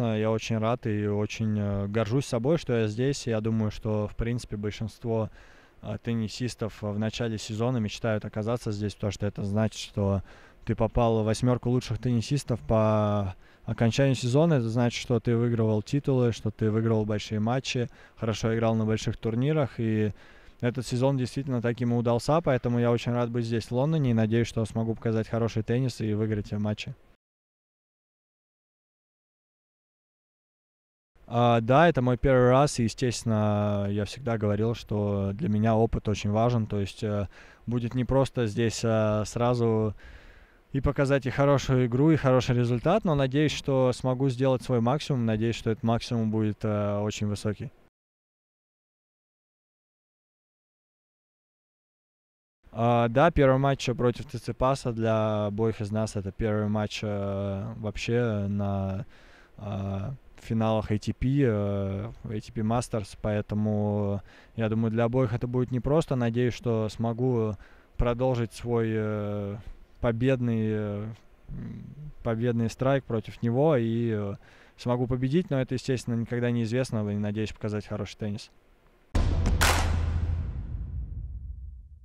Э, я очень рад и очень э, горжусь собой, что я здесь. Я думаю, что, в принципе, большинство э, теннисистов в начале сезона мечтают оказаться здесь, потому что это значит, что ты попал в восьмерку лучших теннисистов по окончанию сезона. Это значит, что ты выигрывал титулы, что ты выигрывал большие матчи, хорошо играл на больших турнирах. И этот сезон действительно таким и удался, поэтому я очень рад быть здесь, в Лондоне, и надеюсь, что смогу показать хороший теннис и выиграть матчи. А, да, это мой первый раз, и, естественно, я всегда говорил, что для меня опыт очень важен, то есть э, будет не просто здесь а сразу и показать и хорошую игру, и хороший результат, но надеюсь, что смогу сделать свой максимум, надеюсь, что этот максимум будет э, очень высокий. Uh, да, первый матч против Циципаса для обоих из нас это первый матч uh, вообще на а, в финалах ATP, э, ATP Masters, поэтому э, я думаю, для обоих это будет непросто. Надеюсь, что смогу продолжить свой э, победный, победный страйк против него и смогу победить, но это, естественно, никогда неизвестно, и надеюсь показать хороший теннис.